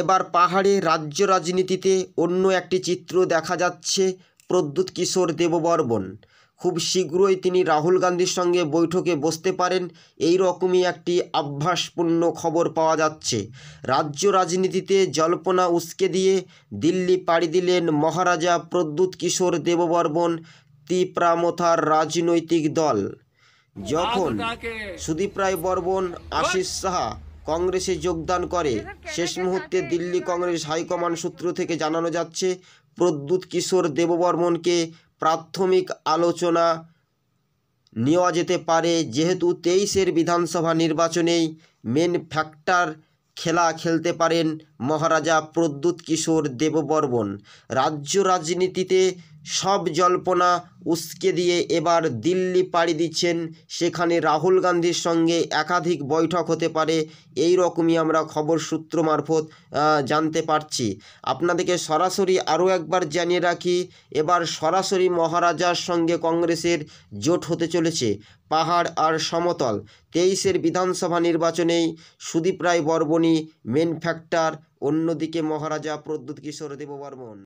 এবার পাহাড়ে রাজ্য রাজনীতিতে অন্য একটি চিত্র দেখা যাচ্ছে প্রদ্যুৎ কিশোর দেববর্মন খুব শীঘ্রই তিনি রাহুল গান্ধীর সঙ্গে বৈঠকে বসতে পারেন এই রকমই একটি আভ্যাসপূর্ণ খবর পাওয়া যাচ্ছে রাজ্য রাজনীতিতে জল্পনা উস্কে দিয়ে দিল্লি পাড়ি দিলেন মহারাজা প্রদ্যুৎ কিশোর দেববর্মন ত্রিপ্রামথার রাজনৈতিক দল যখন সুদীপ রায় বর্মন আশিস সাহা কংগ্রেসে যোগদান করে শেষ মুহূর্তে দিল্লি কংগ্রেস হাইকমান্ড সূত্র থেকে জানানো যাচ্ছে প্রদ্যুৎ কিশোর দেববর্মনকে প্রাথমিক আলোচনা নেওয়া যেতে পারে যেহেতু তেইশের বিধানসভা নির্বাচনেই মেন ফ্যাক্টর খেলা খেলতে পারেন মহারাজা প্রদ্যুৎ কিশোর দেববর্মন রাজ্য রাজনীতিতে সব জল্পনা উস্কে দিয়ে এবার দিল্লি পাড়ি দিচ্ছেন সেখানে রাহুল গান্ধীর সঙ্গে একাধিক বৈঠক হতে পারে এই রকমই আমরা খবর সূত্র মারফত জানতে পারছি আপনাদেরকে সরাসরি আরও একবার জানিয়ে রাখি এবার সরাসরি মহারাজার সঙ্গে কংগ্রেসের জোট হতে চলেছে পাহাড় আর সমতল তেইশের বিধানসভা নির্বাচনেই সুদীপ রায় বর্মণই মেন ফ্যাক্টর অন্যদিকে মহারাজা প্রদ্যুৎ কিশোর দেববর্মন